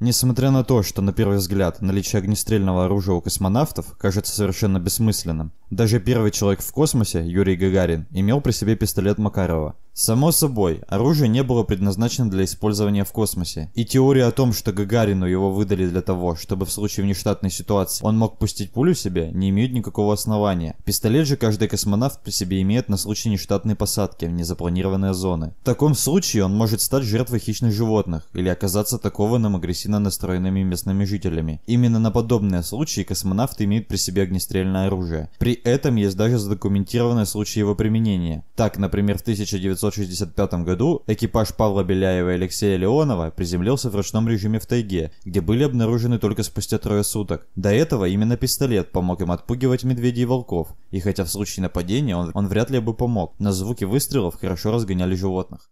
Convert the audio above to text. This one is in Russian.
Несмотря на то, что на первый взгляд наличие огнестрельного оружия у космонавтов кажется совершенно бессмысленным, даже первый человек в космосе, Юрий Гагарин, имел при себе пистолет Макарова, Само собой, оружие не было предназначено для использования в космосе, и теория о том, что Гагарину его выдали для того, чтобы в случае внештатной ситуации он мог пустить пулю себе, не имеет никакого основания. Пистолет же каждый космонавт при себе имеет на случай нештатной посадки в незапланированные зоны. В таком случае он может стать жертвой хищных животных или оказаться атакованным агрессивно настроенными местными жителями. Именно на подобные случаи космонавты имеют при себе огнестрельное оружие. При этом есть даже задокументированные случаи его применения. Так, например, в 1900 1965 году экипаж Павла Беляева и Алексея Леонова приземлился в ручном режиме в тайге, где были обнаружены только спустя трое суток. До этого именно пистолет помог им отпугивать медведей и волков, и хотя в случае нападения он, он вряд ли бы помог, но звуки выстрелов хорошо разгоняли животных.